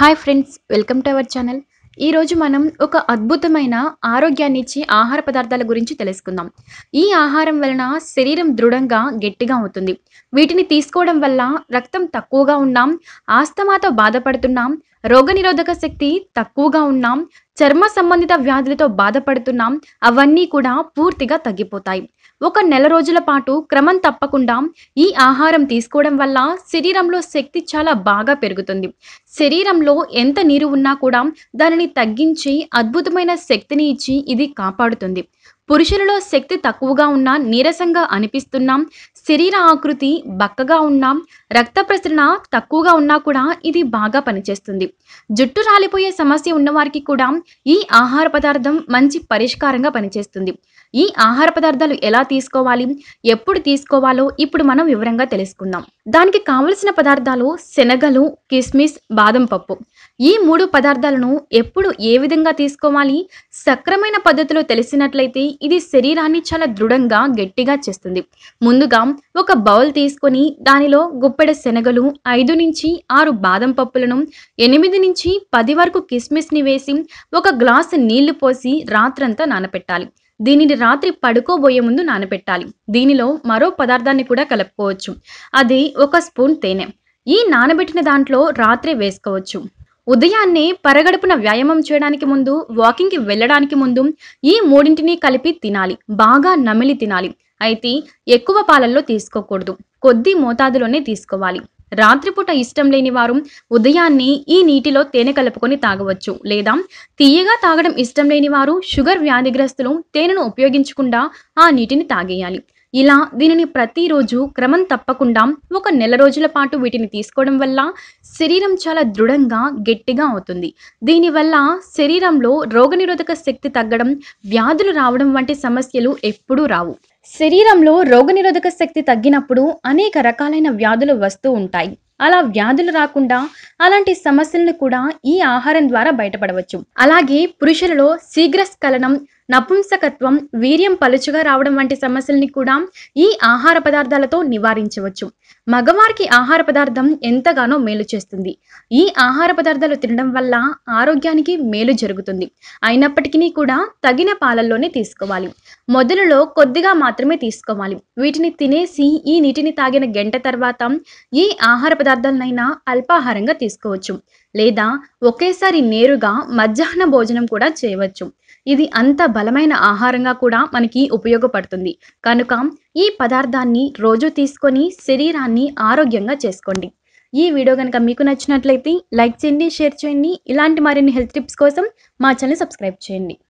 hi friends welcome to our channel ఈరోజు మనం ఒక అద్భుతమైన ఆరోగ్యాన్ని ఇచ్చే ఆహార పదార్థాల గురించి తెలుసుకుందాం ఈ ఆహారం వలన శరీరం దృఢంగా గట్టిగా అవుతుంది వీటిని తీసుకోవడం వల్ల రక్తం తక్కువగా ఉన్నాం ఆస్తమాతో బాధపడుతున్నాం రోగనిరోధక శక్తి తక్కువగా ఉన్నాం చర్మ సంబంధిత వ్యాధులతో బాధపడుతున్నాం అవన్నీ కూడా పూర్తిగా తగ్గిపోతాయి ఒక నెల రోజుల పాటు క్రమం తప్పకుండా ఈ ఆహారం తీసుకోవడం వల్ల శరీరంలో శక్తి చాలా బాగా పెరుగుతుంది శరీరంలో ఎంత నీరు ఉన్నా కూడా దానిని తగ్గించి అద్భుతమైన శక్తిని ఇచ్చి ఇది కాపాడుతుంది పురుషులలో శక్తి తక్కువగా ఉన్నా నీరసంగా అనిపిస్తున్నాం శరీర ఆకృతి బక్కగా ఉన్నాం రక్త ప్రసరణ తక్కువగా ఉన్నా కూడా ఇది బాగా పనిచేస్తుంది జుట్టు రాలిపోయే సమస్య ఉన్నవారికి కూడా ఈ ఆహార పదార్థం మంచి పరిష్కారంగా పనిచేస్తుంది ఈ ఆహార పదార్థాలు ఎలా తీసుకోవాలి ఎప్పుడు తీసుకోవాలో ఇప్పుడు మనం వివరంగా తెలుసుకుందాం దానికి కావలసిన పదార్థాలు శనగలు కిస్మిస్ బాదం పప్పు ఈ మూడు పదార్థాలను ఎప్పుడు ఏ విధంగా తీసుకోవాలి సక్రమైన పద్ధతిలో తెలిసినట్లయితే ఇది శరీరాన్ని చాలా దృఢంగా గట్టిగా చేస్తుంది ముందుగా ఒక బౌల్ తీసుకొని దానిలో గుప్పెడ శనగలు ఐదు నుంచి ఆరు బాదం పప్పులను ఎనిమిది నుంచి పది వరకు కిస్మిస్ని వేసి ఒక గ్లాసు నీళ్లు పోసి రాత్రంతా నానపెట్టాలి దీనిని రాత్రి పడుకోబోయే ముందు నానబెట్టాలి దీనిలో మరో పదార్థాన్ని కూడా కలుపుకోవచ్చు అది ఒక స్పూన్ తేనె ఈ నానబెట్టిన దాంట్లో రాత్రి వేసుకోవచ్చు ఉదయాన్నే పరగడుపున వ్యాయామం చేయడానికి ముందు వాకింగ్కి వెళ్ళడానికి ముందు ఈ మూడింటిని కలిపి తినాలి బాగా నమిలి తినాలి అయితే ఎక్కువ పాలల్లో తీసుకోకూడదు కొద్ది మోతాదులోనే తీసుకోవాలి రాత్రిపూట ఇష్టం లేని వారు ఉదయాన్నే ఈ నీటిలో తేనె కలుపుకొని తాగవచ్చు లేదా తీయగా తాగడం ఇష్టం లేని వారు షుగర్ వ్యాధిగ్రస్తులు తేనెను ఉపయోగించకుండా ఆ నీటిని తాగేయాలి ఇలా దీనిని ప్రతిరోజు క్రమం తప్పకుండా ఒక నెల రోజుల పాటు వీటిని తీసుకోవడం వల్ల శరీరం చాలా దృఢంగా గట్టిగా అవుతుంది దీనివల్ల శరీరంలో రోగనిరోధక శక్తి తగ్గడం వ్యాధులు రావడం వంటి సమస్యలు ఎప్పుడూ రావు శరీరంలో రోగనిరోధక శక్తి తగ్గినప్పుడు అనేక రకాలైన వ్యాధులు వస్తూ ఉంటాయి అలా వ్యాధులు రాకుండా అలాంటి సమస్యలను కూడా ఈ ఆహారం ద్వారా బయటపడవచ్చు అలాగే పురుషులలో స్ఖలనం నపుంసకత్వం వీర్యం పలుచగా రావడం వంటి సమస్యల్ని కూడా ఈ ఆహార పదార్థాలతో నివారించవచ్చు మగవారికి ఆహార పదార్థం ఎంతగానో మేలు చేస్తుంది ఈ ఆహార పదార్థాలు తినడం వల్ల ఆరోగ్యానికి మేలు జరుగుతుంది అయినప్పటికీ కూడా తగిన పాలల్లోనే తీసుకోవాలి మొదలులో కొద్దిగా మాత్రమే తీసుకోవాలి వీటిని తినేసి ఈ నీటిని తాగిన గంట తర్వాత ఈ ఆహార పదార్థాలనైనా అల్పాహారంగా తీసుకోవచ్చు లేదా ఒకేసారి నేరుగా మధ్యాహ్న భోజనం కూడా చేయవచ్చు ఇది అంత బలమైన ఆహారంగా కూడా మనకి ఉపయోగపడుతుంది కనుక ఈ పదార్థాన్ని రోజు తీసుకొని శరీరాన్ని ఆరోగ్యంగా చేసుకోండి ఈ వీడియో కనుక మీకు నచ్చినట్లయితే లైక్ చేయండి షేర్ చేయండి ఇలాంటి మరిన్ని హెల్త్ టిప్స్ కోసం మా ఛానల్ సబ్స్క్రైబ్ చేయండి